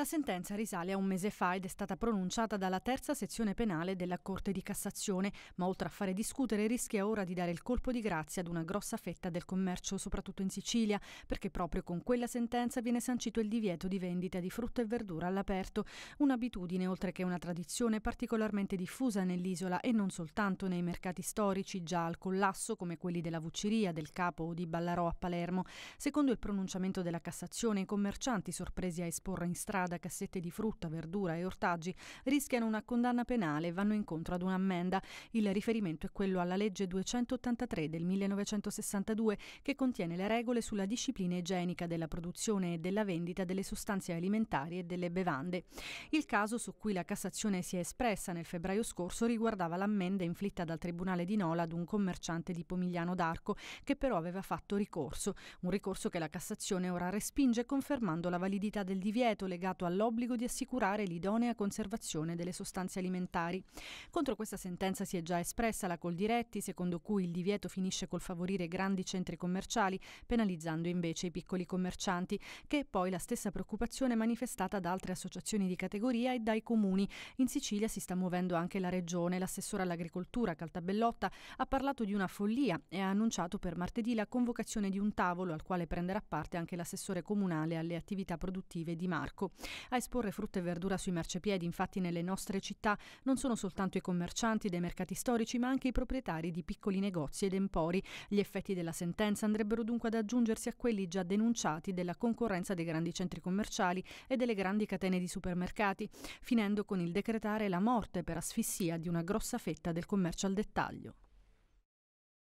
La sentenza risale a un mese fa ed è stata pronunciata dalla terza sezione penale della Corte di Cassazione, ma oltre a fare discutere rischia ora di dare il colpo di grazia ad una grossa fetta del commercio, soprattutto in Sicilia, perché proprio con quella sentenza viene sancito il divieto di vendita di frutta e verdura all'aperto, un'abitudine oltre che una tradizione particolarmente diffusa nell'isola e non soltanto nei mercati storici già al collasso come quelli della Vucciria, del Capo o di Ballarò a Palermo. Secondo il pronunciamento della Cassazione, i commercianti sorpresi a esporre in strada da cassette di frutta, verdura e ortaggi rischiano una condanna penale e vanno incontro ad un'ammenda. Il riferimento è quello alla legge 283 del 1962 che contiene le regole sulla disciplina igienica della produzione e della vendita delle sostanze alimentari e delle bevande. Il caso su cui la Cassazione si è espressa nel febbraio scorso riguardava l'ammenda inflitta dal Tribunale di Nola ad un commerciante di Pomigliano d'Arco che però aveva fatto ricorso, un ricorso che la Cassazione ora respinge confermando la validità del divieto legato legato all'obbligo di assicurare l'idonea conservazione delle sostanze alimentari. Contro questa sentenza si è già espressa la Coldiretti, secondo cui il divieto finisce col favorire grandi centri commerciali, penalizzando invece i piccoli commercianti, che è poi la stessa preoccupazione manifestata da altre associazioni di categoria e dai comuni. In Sicilia si sta muovendo anche la regione. L'assessore all'agricoltura Caltabellotta ha parlato di una follia e ha annunciato per martedì la convocazione di un tavolo al quale prenderà parte anche l'assessore comunale alle attività produttive di Marco. A esporre frutta e verdura sui marciapiedi, infatti, nelle nostre città non sono soltanto i commercianti dei mercati storici, ma anche i proprietari di piccoli negozi ed empori. Gli effetti della sentenza andrebbero dunque ad aggiungersi a quelli già denunciati della concorrenza dei grandi centri commerciali e delle grandi catene di supermercati, finendo con il decretare la morte per asfissia di una grossa fetta del commercio al dettaglio.